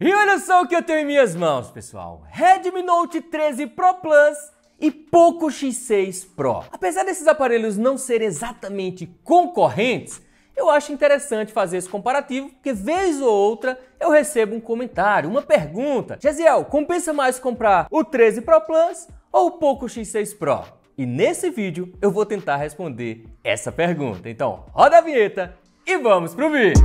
E olha só o que eu tenho em minhas mãos, pessoal. Redmi Note 13 Pro Plus e Poco X6 Pro. Apesar desses aparelhos não serem exatamente concorrentes, eu acho interessante fazer esse comparativo, porque vez ou outra eu recebo um comentário, uma pergunta. Jaziel, compensa mais comprar o 13 Pro Plus ou o Poco X6 Pro? E nesse vídeo eu vou tentar responder essa pergunta. Então, roda a vinheta e vamos pro vídeo.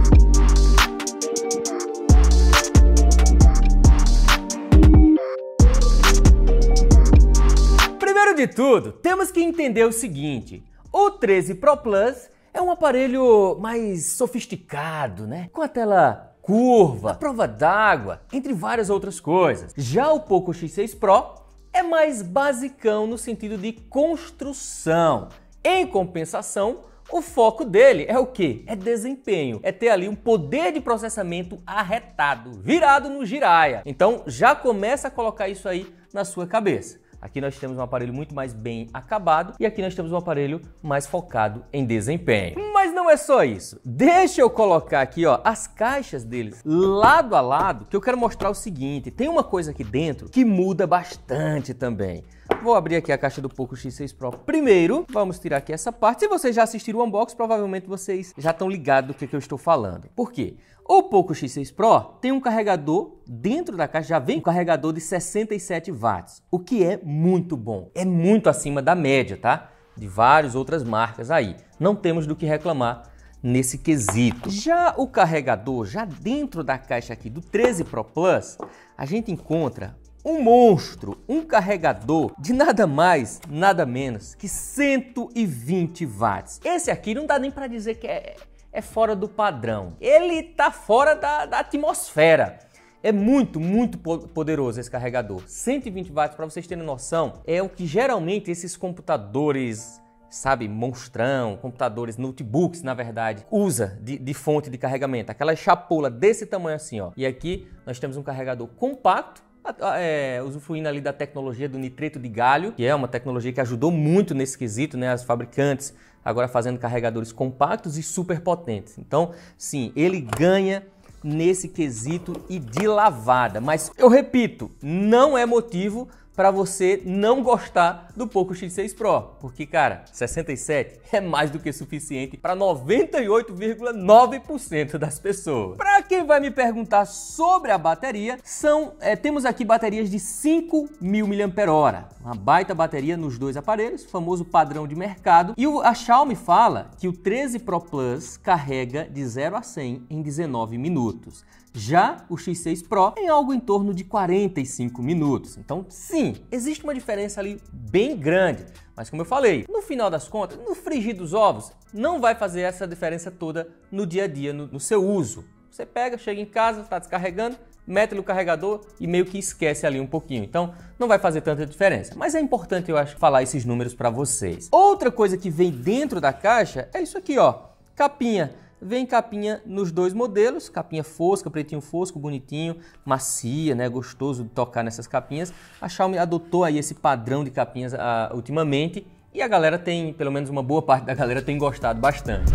de tudo, temos que entender o seguinte: o 13 Pro Plus é um aparelho mais sofisticado, né? Com a tela curva, a prova d'água, entre várias outras coisas. Já o Poco X6 Pro é mais basicão no sentido de construção. Em compensação, o foco dele é o que? É desempenho, é ter ali um poder de processamento arretado, virado no giraia. Então já começa a colocar isso aí na sua cabeça. Aqui nós temos um aparelho muito mais bem acabado e aqui nós temos um aparelho mais focado em desempenho. Mas não é só isso. Deixa eu colocar aqui ó, as caixas deles lado a lado que eu quero mostrar o seguinte. Tem uma coisa aqui dentro que muda bastante também. Vou abrir aqui a caixa do Poco X6 Pro primeiro. Vamos tirar aqui essa parte. Se vocês já assistiram o unboxing, provavelmente vocês já estão ligados do que, que eu estou falando. Por quê? O Poco X6 Pro tem um carregador dentro da caixa, já vem um carregador de 67 watts, o que é muito bom. É muito acima da média, tá? De várias outras marcas aí. Não temos do que reclamar nesse quesito. Já o carregador, já dentro da caixa aqui do 13 Pro Plus, a gente encontra um monstro, um carregador de nada mais, nada menos que 120 watts. Esse aqui não dá nem para dizer que é, é fora do padrão. Ele tá fora da, da atmosfera. É muito, muito poderoso esse carregador. 120 watts, para vocês terem noção, é o que geralmente esses computadores, sabe, monstrão, computadores, notebooks, na verdade, usa de, de fonte de carregamento. Aquela chapula desse tamanho assim, ó. E aqui nós temos um carregador compacto, é, usufruindo ali da tecnologia do nitrito de galho, que é uma tecnologia que ajudou muito nesse quesito, né? As fabricantes agora fazendo carregadores compactos e super potentes. Então, sim, ele ganha nesse quesito e de lavada. Mas eu repito, não é motivo para você não gostar do Poco X6 Pro, porque cara, 67 é mais do que suficiente para 98,9% das pessoas. Para quem vai me perguntar sobre a bateria, são é, temos aqui baterias de 5.000 mAh, uma baita bateria nos dois aparelhos, famoso padrão de mercado. E o, a Xiaomi fala que o 13 Pro Plus carrega de 0 a 100 em 19 minutos. Já o X6 Pro em é algo em torno de 45 minutos. Então, sim, existe uma diferença ali bem grande. Mas como eu falei, no final das contas, no frigir dos ovos, não vai fazer essa diferença toda no dia a dia, no, no seu uso. Você pega, chega em casa, está descarregando, mete no carregador e meio que esquece ali um pouquinho. Então, não vai fazer tanta diferença. Mas é importante, eu acho, falar esses números para vocês. Outra coisa que vem dentro da caixa é isso aqui, ó. Capinha Vem capinha nos dois modelos, capinha fosca, pretinho fosco, bonitinho, macia, né, gostoso de tocar nessas capinhas. A Xiaomi adotou aí esse padrão de capinhas uh, ultimamente e a galera tem, pelo menos uma boa parte da galera tem gostado bastante.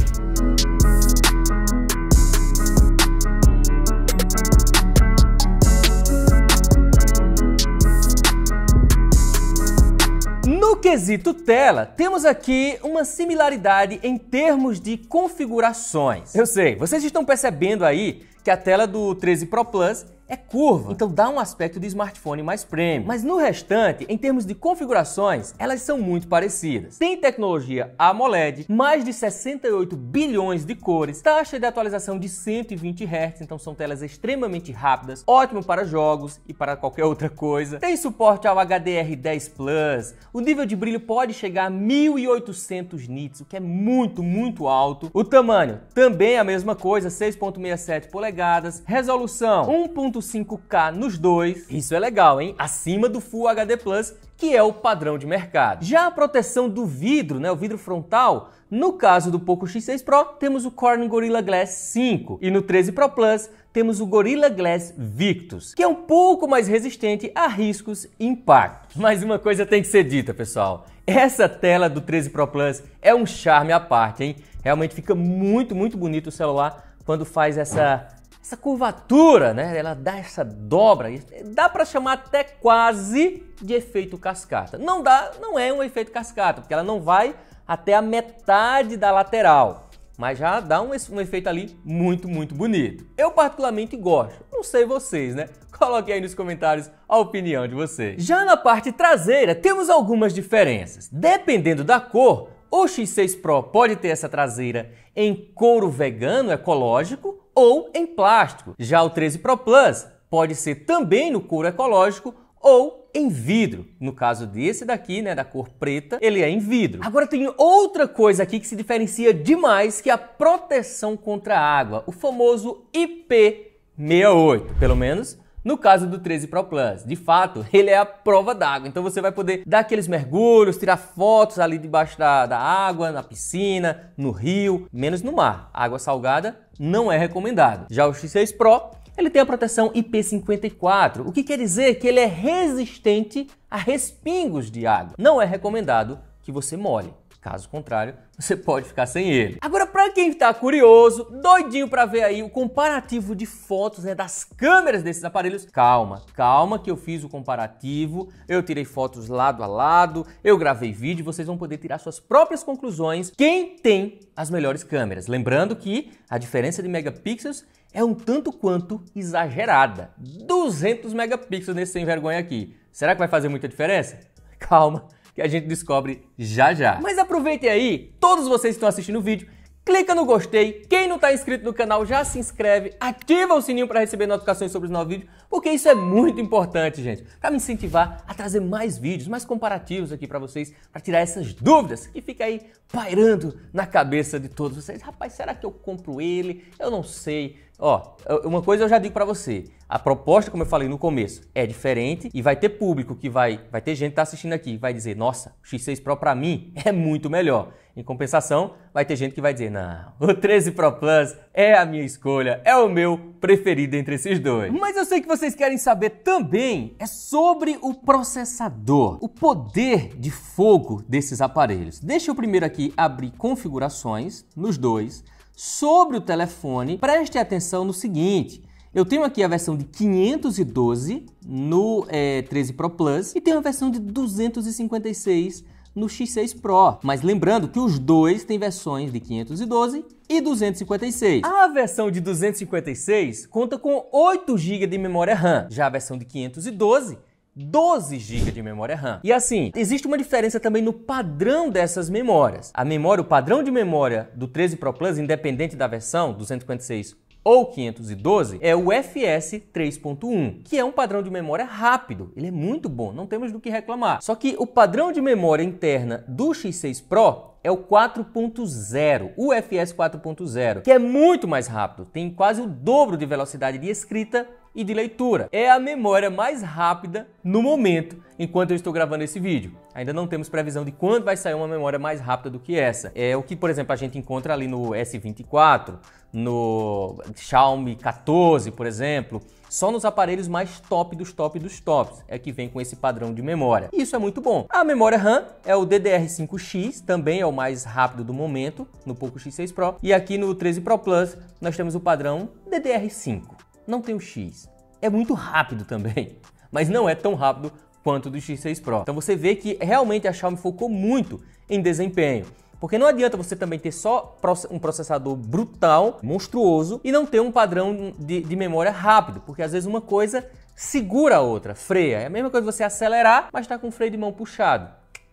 quesito tela, temos aqui uma similaridade em termos de configurações. Eu sei, vocês estão percebendo aí que a tela do 13 Pro Plus é curva, então dá um aspecto de smartphone mais premium. Mas no restante, em termos de configurações, elas são muito parecidas. Tem tecnologia AMOLED, mais de 68 bilhões de cores, taxa de atualização de 120 Hz, então são telas extremamente rápidas, ótimo para jogos e para qualquer outra coisa. Tem suporte ao HDR10 Plus, o nível de brilho pode chegar a 1800 nits, o que é muito, muito alto. O tamanho também é a mesma coisa, 6.67 polegadas, resolução 1. 1.5K nos dois. Isso é legal, hein? Acima do Full HD Plus, que é o padrão de mercado. Já a proteção do vidro, né, o vidro frontal, no caso do Poco X6 Pro, temos o Corning Gorilla Glass 5 e no 13 Pro Plus temos o Gorilla Glass Victus, que é um pouco mais resistente a riscos e impactos. Mas uma coisa tem que ser dita, pessoal. Essa tela do 13 Pro Plus é um charme à parte, hein? Realmente fica muito, muito bonito o celular quando faz essa essa curvatura, né? Ela dá essa dobra, dá para chamar até quase de efeito cascata. Não dá, não é um efeito cascata, porque ela não vai até a metade da lateral, mas já dá um, um efeito ali muito, muito bonito. Eu particularmente gosto, não sei vocês, né? Coloque aí nos comentários a opinião de vocês. Já na parte traseira, temos algumas diferenças. Dependendo da cor, o X6 Pro pode ter essa traseira em couro vegano ecológico ou em plástico. Já o 13 Pro Plus pode ser também no couro ecológico ou em vidro. No caso desse daqui, né, da cor preta, ele é em vidro. Agora tem outra coisa aqui que se diferencia demais, que é a proteção contra a água, o famoso IP68, pelo menos no caso do 13 Pro Plus, de fato, ele é a prova d'água. Então você vai poder dar aqueles mergulhos, tirar fotos ali debaixo da, da água, na piscina, no rio, menos no mar. Água salgada não é recomendado. Já o X6 Pro ele tem a proteção IP54, o que quer dizer que ele é resistente a respingos de água. Não é recomendado que você molhe. Caso contrário, você pode ficar sem ele. Agora, para quem está curioso, doidinho para ver aí o comparativo de fotos né, das câmeras desses aparelhos, calma, calma que eu fiz o comparativo, eu tirei fotos lado a lado, eu gravei vídeo, vocês vão poder tirar suas próprias conclusões. Quem tem as melhores câmeras? Lembrando que a diferença de megapixels é um tanto quanto exagerada. 200 megapixels nesse sem vergonha aqui. Será que vai fazer muita diferença? Calma que a gente descobre já já. Mas aproveitem aí, todos vocês que estão assistindo o vídeo, clica no gostei. Quem não está inscrito no canal já se inscreve, ativa o sininho para receber notificações sobre os novos vídeos, porque isso é muito importante, gente, para me incentivar a trazer mais vídeos, mais comparativos aqui para vocês, para tirar essas dúvidas que fica aí pairando na cabeça de todos vocês. Rapaz, será que eu compro ele? Eu não sei. Ó, uma coisa eu já digo para você, a proposta, como eu falei no começo, é diferente e vai ter público que vai, vai ter gente que tá assistindo aqui, vai dizer: "Nossa, o X6 Pro para mim é muito melhor". Em compensação, vai ter gente que vai dizer: "Não, o 13 Pro Plus é a minha escolha, é o meu preferido entre esses dois". Mas eu sei que vocês querem saber também é sobre o processador, o poder de fogo desses aparelhos. Deixa eu primeiro aqui abrir configurações nos dois Sobre o telefone, preste atenção no seguinte. Eu tenho aqui a versão de 512 no é, eh, 13 Pro Plus e tenho a versão de 256 no X6 Pro. Mas lembrando que os dois têm versões de 512 e 256. A versão de 256 conta com 8 GB de memória RAM, já a versão de 512 12 GB de memória RAM. E assim, existe uma diferença também no padrão dessas memórias. A memória, o padrão de memória do 13 Pro Plus, independente da versão, 256 ou 512 é o FS 3.1, que é um padrão de memória rápido. Ele é muito bom, não temos do que reclamar. Só que o padrão de memória interna do X6 Pro é o 4.0, o UFS 4.0, que é muito mais rápido, tem quase o dobro de velocidade de escrita e de leitura. É a memória mais rápida no momento enquanto eu estou gravando esse vídeo. Ainda não temos previsão de quando vai sair uma memória mais rápida do que essa. É o que, por exemplo, a gente encontra ali no S24, no Xiaomi 14, por exemplo, só nos aparelhos mais top dos top dos tops é que vem com esse padrão de memória. Isso é muito bom. A memória RAM é o DDR5X, também é o mais rápido do momento no Poco X6 Pro. E aqui no 13 Pro Plus nós temos o padrão DDR5. Não tem o X. É muito rápido também, mas não é tão rápido quanto do X6 Pro. Então você vê que realmente a Xiaomi focou muito em desempenho. Porque não adianta você também ter só um processador brutal, monstruoso, e não ter um padrão de, de memória rápido, porque às vezes uma coisa segura a outra, freia. É a mesma coisa você acelerar, mas está com o freio de mão puxado,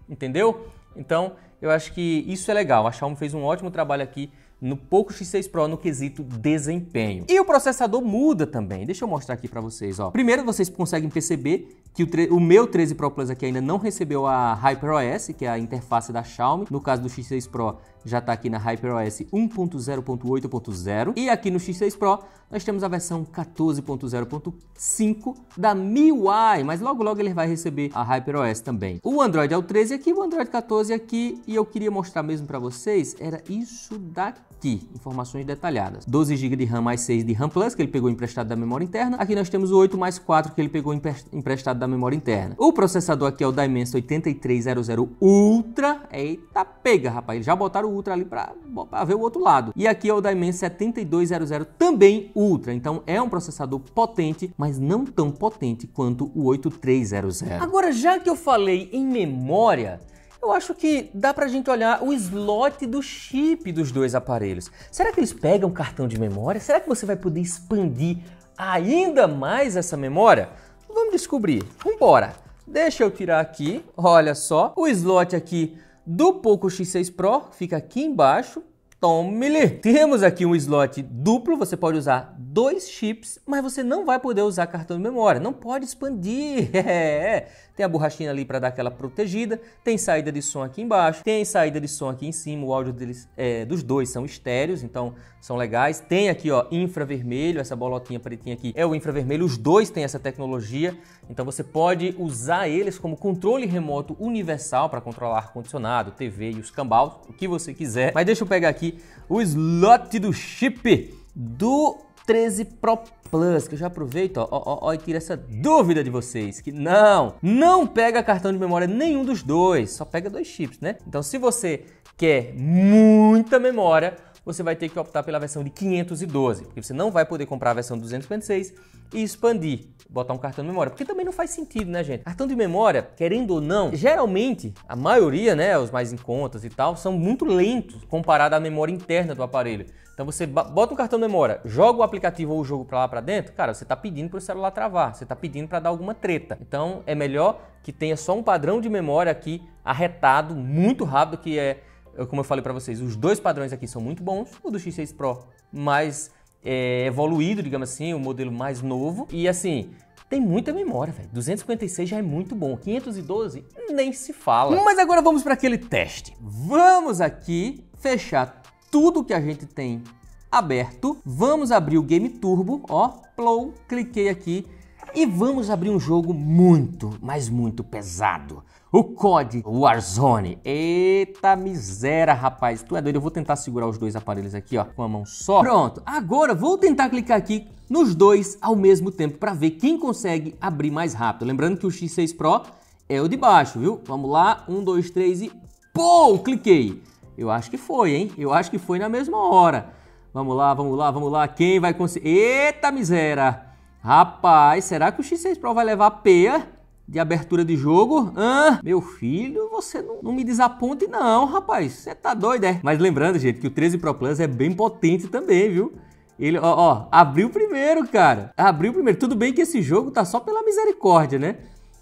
entendeu? Então, eu acho que isso é legal. A Xiaomi fez um ótimo trabalho aqui no Poco X6 Pro no quesito desempenho. E o processador muda também. Deixa eu mostrar aqui para vocês, ó. Primeiro vocês conseguem perceber que o, o, meu 13 Pro Plus aqui ainda não recebeu a HyperOS, que é a interface da Xiaomi. No caso do X6 Pro, já está aqui na HyperOS 1.0.8.0. E aqui no X6 Pro, nós temos a versão 14.0.5 da MIUI, mas logo logo ele vai receber a HyperOS também. O Android é o 13 aqui, o Android 14 aqui, e eu queria mostrar mesmo para vocês, era isso daqui aqui, informações detalhadas. 12 GB de RAM mais 6 de RAM Plus, que ele pegou emprestado da memória interna. Aqui nós temos o 8 mais 4, que ele pegou emprestado da memória interna. O processador aqui é o Dimensity 8300 Ultra. Eita pega, rapaz. Eles já botaram o Ultra ali pra, pra ver o outro lado. E aqui é o Dimensity 7200 também Ultra. Então é um processador potente, mas não tão potente quanto o 8300. Agora, já que eu falei em memória, eu acho que dá pra gente olhar o slot do chip dos dois aparelhos. Será que eles pegam cartão de memória? Será que você vai poder expandir ainda mais essa memória? Vamos descobrir. Vambora! Deixa eu tirar aqui, olha só, o slot aqui do Poco X6 Pro, fica aqui embaixo, tome Miller. Temos aqui um slot duplo, você pode usar dois chips, mas você não vai poder usar cartão de memória, não pode expandir. É, é. Tem a borrachinha ali para dar aquela protegida, tem saída de som aqui embaixo, tem saída de som aqui em cima, o áudio deles, é, dos dois são estéreos, então são legais. Tem aqui ó, infravermelho, essa bolotinha pretinha aqui é o infravermelho, os dois têm essa tecnologia, então você pode usar eles como controle remoto universal para controlar ar-condicionado, TV e os cambaus, o que você quiser. Mas deixa eu pegar aqui o slot do chip do 13 Pro Plus, que eu já aproveito ó, ó, ó, e tiro essa dúvida de vocês, que não, não pega cartão de memória nenhum dos dois, só pega dois chips, né? Então se você quer muita memória, você vai ter que optar pela versão de 512, porque você não vai poder comprar a versão 256 e expandir, botar um cartão de memória, porque também não faz sentido, né, gente? Cartão de memória, querendo ou não, geralmente a maioria, né, os mais em contas e tal, são muito lentos comparado à memória interna do aparelho. Então você bota um cartão de memória, joga o aplicativo ou o jogo para lá para dentro, cara, você está pedindo para o celular travar, você está pedindo para dar alguma treta. Então é melhor que tenha só um padrão de memória aqui arretado muito rápido que é como eu falei para vocês, os dois padrões aqui são muito bons. O do X6 Pro mais é, evoluído, digamos assim, o modelo mais novo. E assim, tem muita memória, velho. 256 já é muito bom. 512 nem se fala. Mas agora vamos para aquele teste. Vamos aqui fechar tudo que a gente tem aberto. Vamos abrir o Game Turbo, ó, plou, cliquei aqui e vamos abrir um jogo muito, mas muito pesado. O COD Warzone. Eita miséria, rapaz. Tu é doido? Eu vou tentar segurar os dois aparelhos aqui, ó, com a mão só. Pronto. Agora vou tentar clicar aqui nos dois ao mesmo tempo para ver quem consegue abrir mais rápido. Lembrando que o X6 Pro é o de baixo, viu? Vamos lá. Um, dois, três e... Pou! Cliquei. Eu acho que foi, hein? Eu acho que foi na mesma hora. Vamos lá, vamos lá, vamos lá. Quem vai conseguir? Eita miséria. Rapaz, será que o X6 Pro vai levar a peia? de abertura de jogo. meu filho, você não, não me desaponte não, rapaz. Você tá doido, é? Mas lembrando, gente, que o 13 Pro Plus é bem potente também, viu? Ele, ó, ó, abriu primeiro, cara. Abriu primeiro. Tudo bem que esse jogo tá só pela misericórdia, né?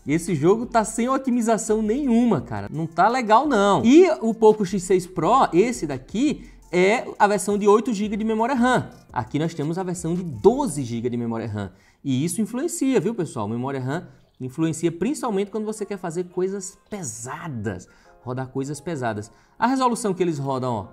Esse jogo tá sem otimização nenhuma, cara. Não tá legal, não. E o Poco X6 Pro, esse daqui, é a versão de 8 GB de memória RAM. Aqui nós temos a versão de 12 GB de memória RAM. E isso influencia, viu, pessoal? Memória RAM Influencia principalmente quando você quer fazer coisas pesadas, rodar coisas pesadas. A resolução que eles rodam, ó,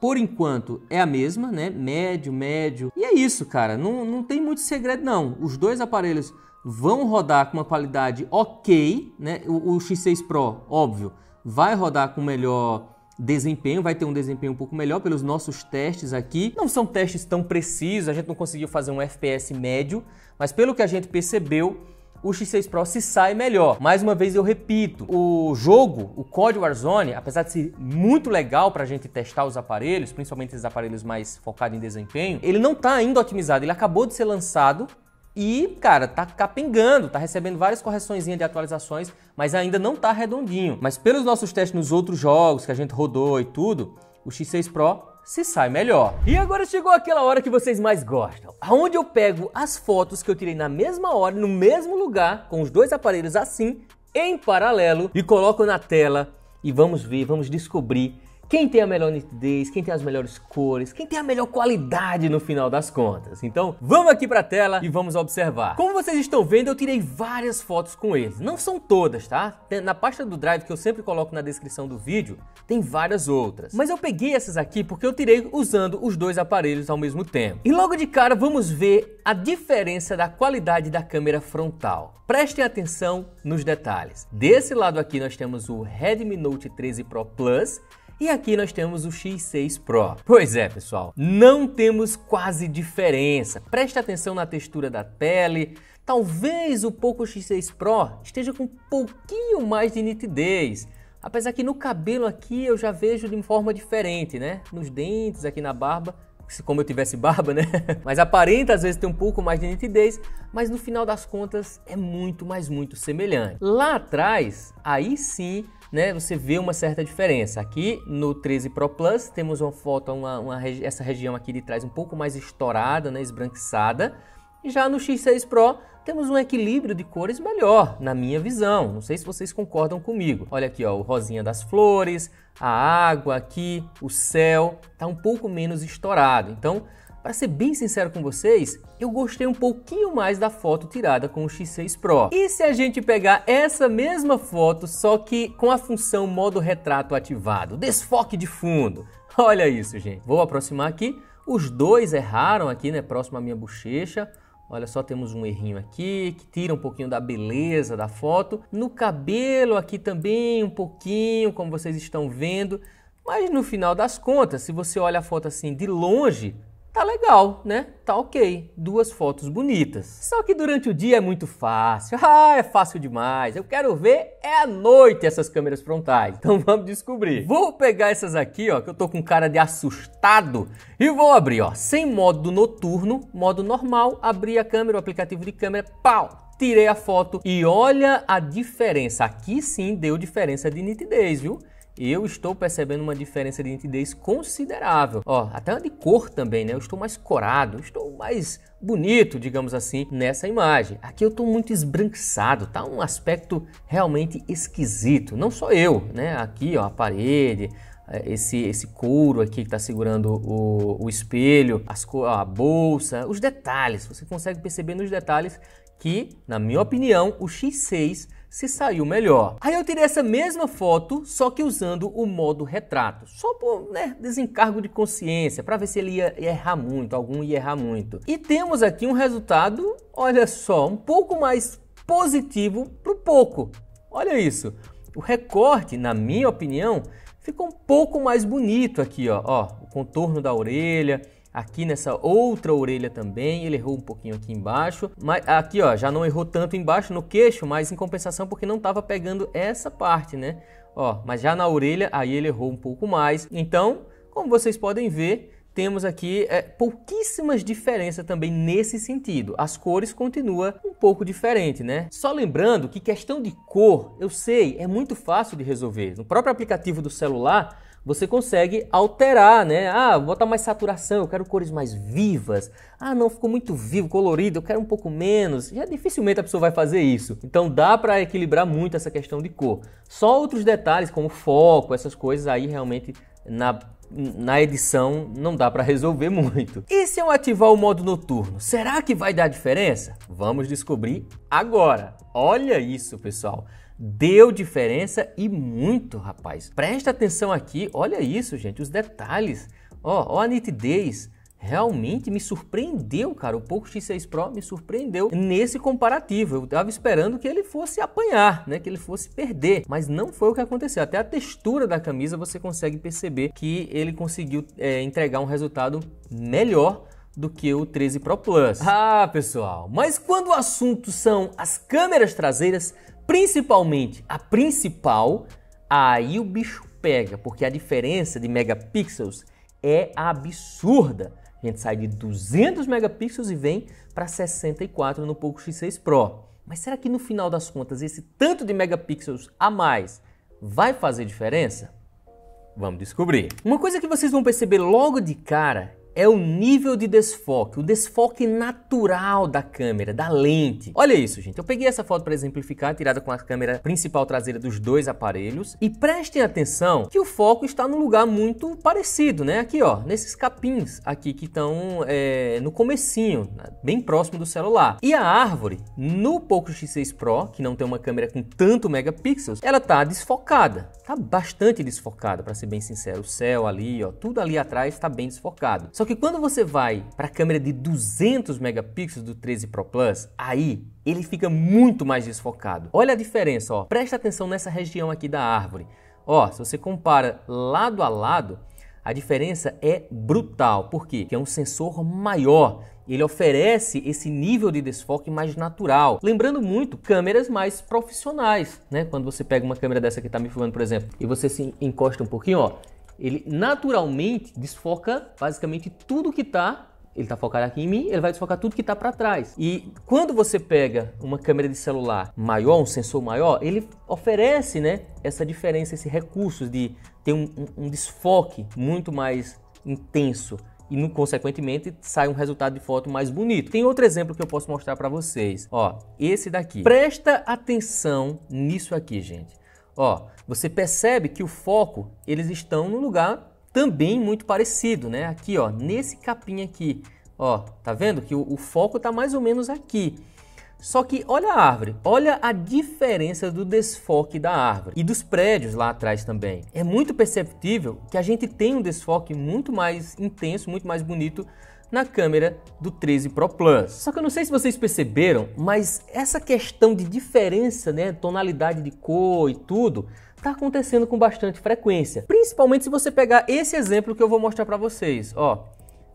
por enquanto é a mesma, né? Médio, médio. E é isso, cara. Não, não tem muito segredo, não. Os dois aparelhos vão rodar com uma qualidade ok, né? O, o X6 Pro, óbvio, vai rodar com melhor desempenho, vai ter um desempenho um pouco melhor pelos nossos testes aqui. Não são testes tão precisos, a gente não conseguiu fazer um FPS médio, mas pelo que a gente percebeu, o X6 Pro se sai melhor. Mais uma vez eu repito, o jogo, o código Warzone, apesar de ser muito legal para a gente testar os aparelhos, principalmente esses aparelhos mais focados em desempenho, ele não está ainda otimizado, ele acabou de ser lançado e, cara, tá capengando, tá recebendo várias correções de atualizações, mas ainda não tá redondinho. Mas pelos nossos testes nos outros jogos que a gente rodou e tudo, o X6 Pro se sai melhor. E agora chegou aquela hora que vocês mais gostam, aonde eu pego as fotos que eu tirei na mesma hora, no mesmo lugar, com os dois aparelhos assim, em paralelo, e coloco na tela e vamos ver, vamos descobrir quem tem a melhor nitidez, quem tem as melhores cores, quem tem a melhor qualidade no final das contas. Então, vamos aqui para a tela e vamos observar. Como vocês estão vendo, eu tirei várias fotos com eles. Não são todas, tá? Na pasta do Drive que eu sempre coloco na descrição do vídeo, tem várias outras. Mas eu peguei essas aqui porque eu tirei usando os dois aparelhos ao mesmo tempo. E logo de cara vamos ver a diferença da qualidade da câmera frontal. Prestem atenção nos detalhes. Desse lado aqui nós temos o Redmi Note 13 Pro Plus e aqui nós temos o X6 Pro. Pois é, pessoal, não temos quase diferença. Preste atenção na textura da pele, Talvez o Poco X6 Pro esteja com um pouquinho mais de nitidez, apesar que no cabelo aqui eu já vejo de forma diferente, né? Nos dentes, aqui na barba, como eu tivesse barba, né? Mas aparenta às vezes ter um pouco mais de nitidez, mas no final das contas é muito, mais muito semelhante. Lá atrás, aí sim, né, você vê uma certa diferença. Aqui no 13 Pro Plus temos uma foto, uma, uma essa região aqui de trás um pouco mais estourada, né, esbranquiçada. Já no X6 Pro temos um equilíbrio de cores melhor, na minha visão. Não sei se vocês concordam comigo. Olha aqui, ó, o rosinha das flores, a água aqui, o céu, tá um pouco menos estourado. Então, para ser bem sincero com vocês, eu gostei um pouquinho mais da foto tirada com o X6 Pro. E se a gente pegar essa mesma foto, só que com a função modo retrato ativado, desfoque de fundo. Olha isso, gente. Vou aproximar aqui. Os dois erraram aqui, né, próximo à minha bochecha. Olha só, temos um errinho aqui que tira um pouquinho da beleza da foto. No cabelo aqui também um pouquinho, como vocês estão vendo. Mas no final das contas, se você olha a foto assim de longe, tá legal, né? Tá ok. Duas fotos bonitas. Só que durante o dia é muito fácil. Ah, é fácil demais. Eu quero ver é à noite essas câmeras frontais. Então vamos descobrir. Vou pegar essas aqui, ó, que eu tô com cara de assustado, e vou abrir, ó, sem modo noturno, modo normal, abrir a câmera, o aplicativo de câmera, pau, tirei a foto e olha a diferença. Aqui sim deu diferença de nitidez, viu? eu estou percebendo uma diferença de nitidez considerável. Ó, até de cor também, né? Eu estou mais corado, estou mais bonito, digamos assim, nessa imagem. Aqui eu estou muito esbranquiçado, tá um aspecto realmente esquisito. Não só eu, né? Aqui, ó, a parede, eh, esse, esse couro aqui que está segurando o, o espelho, as, a bolsa, os detalhes. Você consegue perceber nos detalhes que, na minha opinião, o X6 se saiu melhor. Aí eu tirei essa mesma foto, só que usando o modo retrato, só por né, desencargo de consciência, para ver se ele ia errar muito, algum ia errar muito. E temos aqui um resultado, olha só, um pouco mais positivo para o pouco. Olha isso. O recorte, na minha opinião, ficou um pouco mais bonito aqui, ó, ó o contorno da orelha, aqui nessa outra orelha também, ele errou um pouquinho aqui embaixo, mas aqui ó, já não errou tanto embaixo no queixo, mas em compensação porque não estava pegando essa parte, né? Ó, mas já na orelha aí ele errou um pouco mais. Então, como vocês podem ver, temos aqui é, pouquíssimas diferenças também nesse sentido. As cores continuam um pouco diferente, né? Só lembrando que questão de cor, eu sei, é muito fácil de resolver. No próprio aplicativo do celular, você consegue alterar, né? Ah, botar mais saturação, eu quero cores mais vivas. Ah, não, ficou muito vivo, colorido, eu quero um pouco menos. Já dificilmente a pessoa vai fazer isso. Então dá para equilibrar muito essa questão de cor. Só outros detalhes como foco, essas coisas aí realmente na na edição não dá para resolver muito. E se eu ativar o modo noturno, será que vai dar diferença? Vamos descobrir agora. Olha isso, pessoal. Deu diferença e muito, rapaz. Presta atenção aqui, olha isso, gente, os detalhes. Ó, ó a nitidez. Realmente me surpreendeu, cara. O Poco X6 Pro me surpreendeu nesse comparativo. Eu tava esperando que ele fosse apanhar, né? Que ele fosse perder, mas não foi o que aconteceu. Até a textura da camisa você consegue perceber que ele conseguiu é, entregar um resultado melhor do que o 13 Pro Plus. Ah, pessoal, mas quando o assunto são as câmeras traseiras, principalmente a principal, aí o bicho pega, porque a diferença de megapixels é absurda. A gente sai de 200 megapixels e vem para 64 no Poco X6 Pro. Mas será que no final das contas esse tanto de megapixels a mais vai fazer diferença? Vamos descobrir. Uma coisa que vocês vão perceber logo de cara é o nível de desfoque, o desfoque natural da câmera, da lente. Olha isso, gente. Eu peguei essa foto para exemplificar, tirada com a câmera principal traseira dos dois aparelhos. E prestem atenção que o foco está num lugar muito parecido, né? Aqui, ó, nesses capins aqui que estão é, no comecinho, bem próximo do celular. E a árvore, no Poco X6 Pro, que não tem uma câmera com tanto megapixels, ela tá desfocada. Tá bastante desfocada, para ser bem sincero. O céu ali, ó, tudo ali atrás está bem desfocado. Só que quando você vai para a câmera de 200 megapixels do 13 Pro Plus, aí ele fica muito mais desfocado. Olha a diferença, ó. Presta atenção nessa região aqui da árvore. Ó, se você compara lado a lado, a diferença é brutal, por quê? Porque é um sensor maior, ele oferece esse nível de desfoque mais natural. Lembrando muito câmeras mais profissionais, né? Quando você pega uma câmera dessa que está me filmando, por exemplo, e você se encosta um pouquinho, ó, ele naturalmente desfoca basicamente tudo que está ele está focado aqui em mim, ele vai desfocar tudo que está para trás. E quando você pega uma câmera de celular maior, um sensor maior, ele oferece né, essa diferença, esse recurso de ter um, um, um desfoque muito mais intenso e no, consequentemente sai um resultado de foto mais bonito. Tem outro exemplo que eu posso mostrar para vocês. Ó, esse daqui. Presta atenção nisso aqui, gente. Ó, você percebe que o foco, eles estão no lugar também muito parecido, né? Aqui, ó, nesse capim aqui, ó, tá vendo que o, o foco tá mais ou menos aqui. Só que olha a árvore, olha a diferença do desfoque da árvore e dos prédios lá atrás também. É muito perceptível que a gente tem um desfoque muito mais intenso, muito mais bonito na câmera do 13 Pro Plus. Só que eu não sei se vocês perceberam, mas essa questão de diferença, né, tonalidade de cor e tudo, está acontecendo com bastante frequência. Principalmente se você pegar esse exemplo que eu vou mostrar para vocês. Ó,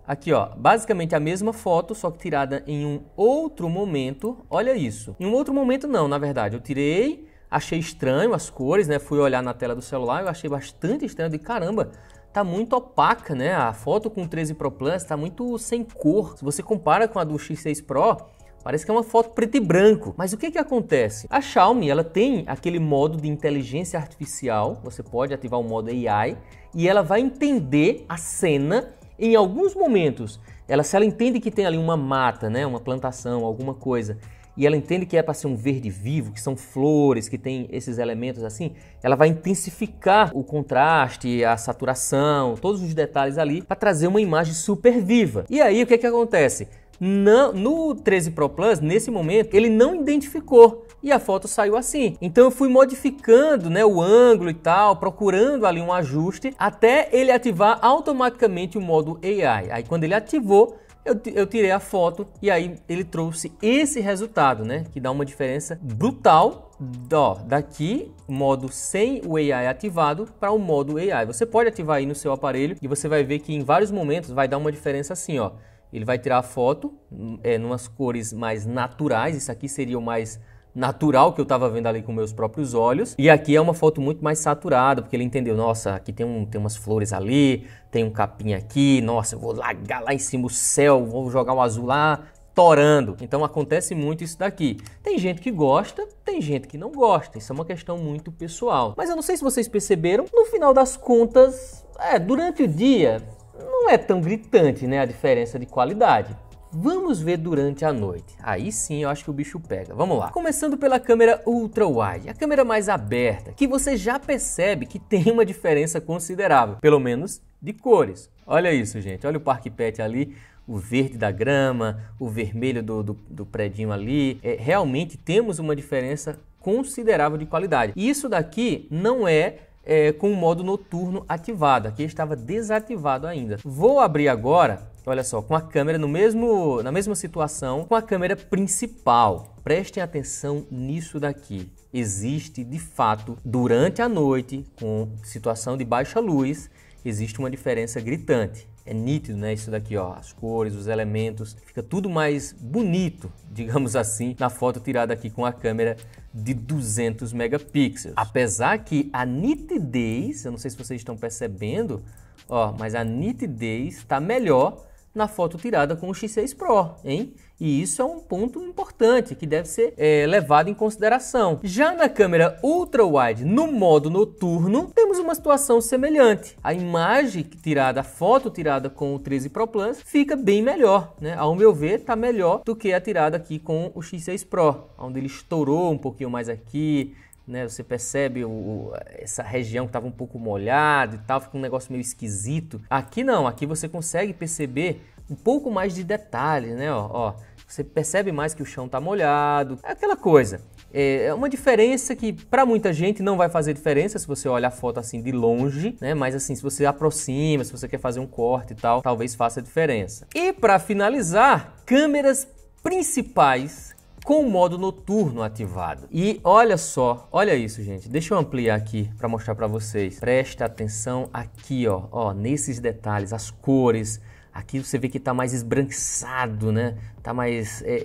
Aqui, ó, basicamente a mesma foto, só que tirada em um outro momento. Olha isso. Em um outro momento não, na verdade. Eu tirei, achei estranho as cores, né? Fui olhar na tela do celular, eu achei bastante estranho. De caramba, tá muito opaca, né? A foto com 13 Pro Plus tá muito sem cor. Se você compara com a do X6 Pro, Parece que é uma foto preto e branco. Mas o que que acontece? A Xiaomi, ela tem aquele modo de inteligência artificial, você pode ativar o modo AI, e ela vai entender a cena em alguns momentos. Ela se ela entende que tem ali uma mata, né, uma plantação, alguma coisa, e ela entende que é para ser um verde vivo, que são flores, que tem esses elementos assim, ela vai intensificar o contraste, a saturação, todos os detalhes ali para trazer uma imagem super viva. E aí o que que acontece? não, no 13 Pro Plus, nesse momento, ele não identificou e a foto saiu assim. Então eu fui modificando né, o ângulo e tal, procurando ali um ajuste até ele ativar automaticamente o modo AI. Aí quando ele ativou, eu, eu, tirei a foto e aí ele trouxe esse resultado, né? Que dá uma diferença brutal ó, daqui, modo sem o AI ativado, para o modo AI. Você pode ativar aí no seu aparelho e você vai ver que em vários momentos vai dar uma diferença assim, ó. Ele vai tirar a foto hum, é, numas cores mais naturais. Isso aqui seria o mais natural que eu estava vendo ali com meus próprios olhos. E aqui é uma foto muito mais saturada, porque ele entendeu, nossa, aqui tem, um, tem umas flores ali, tem um capim aqui, nossa, eu vou largar lá em cima o céu, vou jogar o azul lá, torando. Então acontece muito isso daqui. Tem gente que gosta, tem gente que não gosta. Isso é uma questão muito pessoal. Mas eu não sei se vocês perceberam, no final das contas, é, durante o dia, não é tão gritante né, a diferença de qualidade. Vamos ver durante a noite. Aí sim eu acho que o bicho pega. Vamos lá. Começando pela câmera ultra wide, a câmera mais aberta, que você já percebe que tem uma diferença considerável, pelo menos de cores. Olha isso, gente. Olha o Parque Pet ali, o verde da grama, o vermelho do, do, do predinho ali. É, realmente temos uma diferença considerável de qualidade. isso daqui não é é, com o modo noturno ativado. Aqui estava desativado ainda. Vou abrir agora, olha só, com a câmera no mesmo, na mesma situação, com a câmera principal. Prestem atenção nisso daqui. Existe de fato, durante a noite, com situação de baixa luz, existe uma diferença gritante é nítido, né? Isso daqui, ó, as cores, os elementos, fica tudo mais bonito, digamos assim, na foto tirada aqui com a câmera de 200 megapixels. Apesar que a nitidez, eu não sei se vocês estão percebendo, ó, mas a nitidez está melhor na foto tirada com o X6 Pro, hein? E isso é um ponto importante que deve ser é, levado em consideração. Já na câmera ultra-wide no modo noturno, temos uma situação semelhante. A imagem tirada, a foto tirada com o 13 Pro Plus fica bem melhor, né? Ao meu ver, está melhor do que a tirada aqui com o X6 Pro, onde ele estourou um pouquinho mais aqui, né, você percebe o, essa região que estava um pouco molhada e tal, fica um negócio meio esquisito. Aqui não, aqui você consegue perceber um pouco mais de detalhes, né? Ó, ó, você percebe mais que o chão tá molhado, é aquela coisa. É, é uma diferença que para muita gente não vai fazer diferença se você olha a foto assim de longe, né? Mas assim, se você aproxima, se você quer fazer um corte e tal, talvez faça diferença. E para finalizar, câmeras principais com o modo noturno ativado. E olha só, olha isso, gente. Deixa eu ampliar aqui para mostrar para vocês. Presta atenção aqui, ó, ó, nesses detalhes, as cores, Aqui você vê que está mais esbranquiçado, né? Está mais é,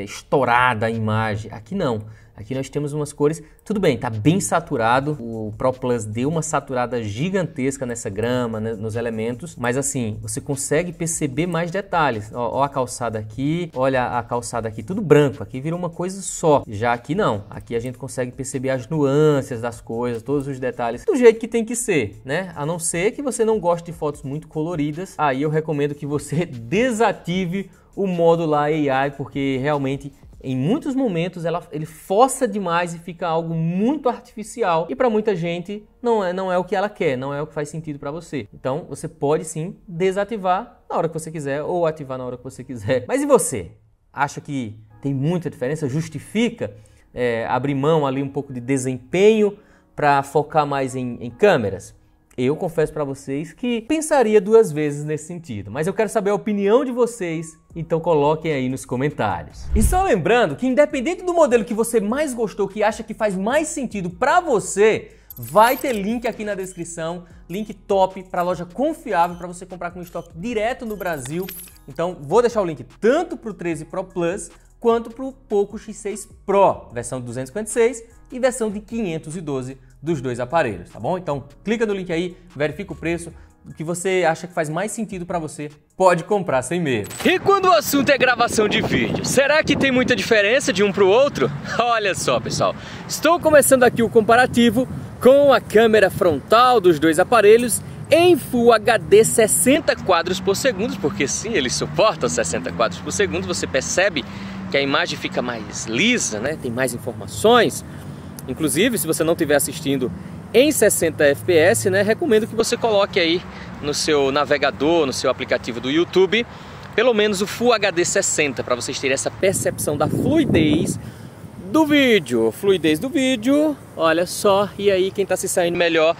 é, estourada a imagem. Aqui não. Aqui nós temos umas cores, tudo bem, tá bem saturado. O Pro Plus deu uma saturada gigantesca nessa grama, né, nos elementos, mas assim, você consegue perceber mais detalhes. Ó, ó, a calçada aqui, olha a calçada aqui, tudo branco, aqui virou uma coisa só. Já aqui não, aqui a gente consegue perceber as nuances das coisas, todos os detalhes, do jeito que tem que ser, né? A não ser que você não goste de fotos muito coloridas, aí eu recomendo que você desative o modo lá AI, porque realmente em muitos momentos ela, ele força demais e fica algo muito artificial e para muita gente não é, não é o que ela quer, não é o que faz sentido para você. Então você pode sim desativar na hora que você quiser ou ativar na hora que você quiser. Mas e você? Acha que tem muita diferença? Justifica é, abrir mão ali um pouco de desempenho para focar mais em, em câmeras? Eu confesso para vocês que pensaria duas vezes nesse sentido, mas eu quero saber a opinião de vocês, então coloquem aí nos comentários. E só lembrando que independente do modelo que você mais gostou, que acha que faz mais sentido para você, Vai ter link aqui na descrição, link top para loja confiável para você comprar com estoque direto no Brasil. Então, vou deixar o link tanto para o 13 Pro Plus quanto para o Poco X6 Pro, versão 256 e versão de 512 dos dois aparelhos, tá bom? Então clica no link aí, verifica o preço, o que você acha que faz mais sentido para você, pode comprar sem medo. E quando o assunto é gravação de vídeo, será que tem muita diferença de um para o outro? Olha só, pessoal. Estou começando aqui o comparativo com a câmera frontal dos dois aparelhos em Full HD 60 quadros por segundo, porque sim, ele suporta 60 quadros por segundo, você percebe que a imagem fica mais lisa, né? Tem mais informações, Inclusive, se você não estiver assistindo em 60 FPS, né, recomendo que você coloque aí no seu navegador, no seu aplicativo do YouTube, pelo menos o Full HD 60 para vocês terem essa percepção da fluidez do vídeo, fluidez do vídeo. Olha só, e aí quem está se saindo melhor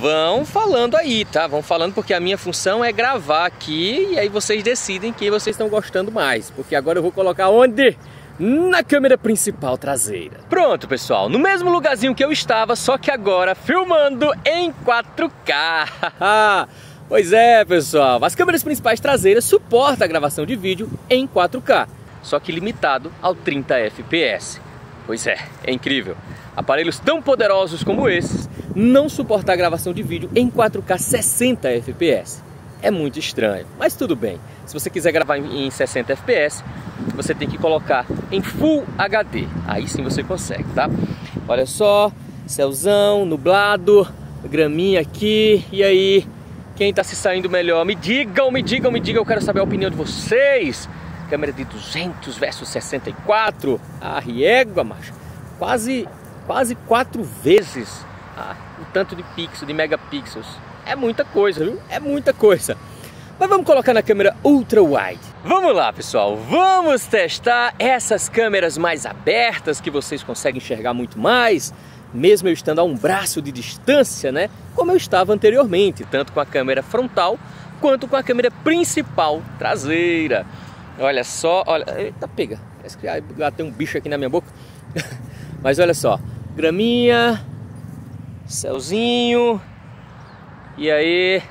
vão falando aí, tá? Vão falando porque a minha função é gravar aqui e aí vocês decidem quem vocês estão gostando mais, porque agora eu vou colocar onde na câmera principal traseira. Pronto, pessoal, no mesmo lugarzinho que eu estava, só que agora filmando em 4K. Ah, pois é, pessoal, as câmeras principais traseiras suportam a gravação de vídeo em 4K, só que limitado ao 30 FPS. Pois é, é incrível. Aparelhos tão poderosos como esses não suportam a gravação de vídeo em 4K 60 FPS é muito estranho. Mas tudo bem. Se você quiser gravar em 60 fps, você tem que colocar em Full HD. Aí sim você consegue, tá? Olha só, céuzão, nublado, graminha aqui. E aí, quem tá se saindo melhor? Me digam, me digam, me digam. Eu quero saber a opinião de vocês. Câmera de 200 versus 64. Ah, riego, macho. Quase, quase quatro vezes ah, o tanto de pixels, de megapixels. É muita coisa, viu? É muita coisa. Mas vamos colocar na câmera ultra wide. Vamos lá, pessoal. Vamos testar essas câmeras mais abertas que vocês conseguem enxergar muito mais, mesmo eu estando a um braço de distância, né? Como eu estava anteriormente, tanto com a câmera frontal quanto com a câmera principal traseira. Olha só, olha, eita, pega. Parece que ah, tem um bicho aqui na minha boca. Mas olha só, graminha, céuzinho, e aí,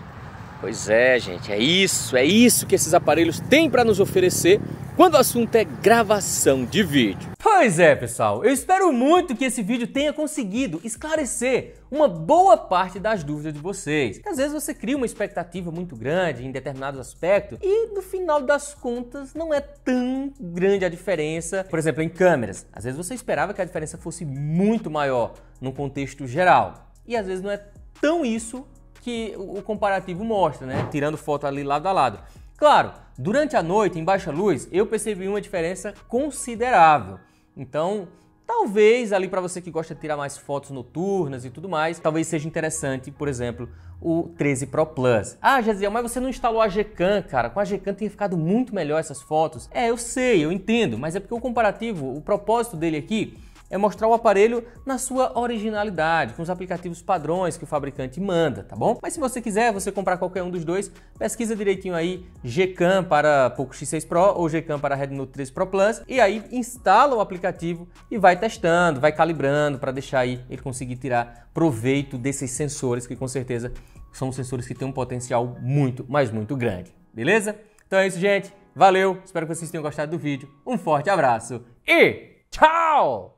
pois é, gente, é isso, é isso que esses aparelhos têm para nos oferecer quando o assunto é gravação de vídeo. Pois é, pessoal, eu espero muito que esse vídeo tenha conseguido esclarecer uma boa parte das dúvidas de vocês. Às vezes você cria uma expectativa muito grande em determinados aspectos e no final das contas não é tão grande a diferença, por exemplo, em câmeras. Às vezes você esperava que a diferença fosse muito maior no contexto geral e às vezes não é tão isso que o comparativo mostra, né? Tirando foto ali lado a lado. Claro, durante a noite, em baixa luz, eu percebi uma diferença considerável. Então, talvez ali para você que gosta de tirar mais fotos noturnas e tudo mais, talvez seja interessante, por exemplo, o 13 Pro Plus. Ah, Jaziel, mas você não instalou a Gcam, cara. Com a Gcam tem ficado muito melhor essas fotos. É, eu sei, eu entendo, mas é porque o comparativo, o propósito dele aqui é mostrar o aparelho na sua originalidade, com os aplicativos padrões que o fabricante manda, tá bom? Mas se você quiser, você comprar qualquer um dos dois, pesquisa direitinho aí Gcam para Poco X6 Pro ou Gcam para Redmi Note 3 Pro Plus e aí instala o aplicativo e vai testando, vai calibrando para deixar aí ele conseguir tirar proveito desses sensores que com certeza são sensores que têm um potencial muito, mas muito grande. Beleza? Então é isso, gente. Valeu. Espero que vocês tenham gostado do vídeo. Um forte abraço e tchau!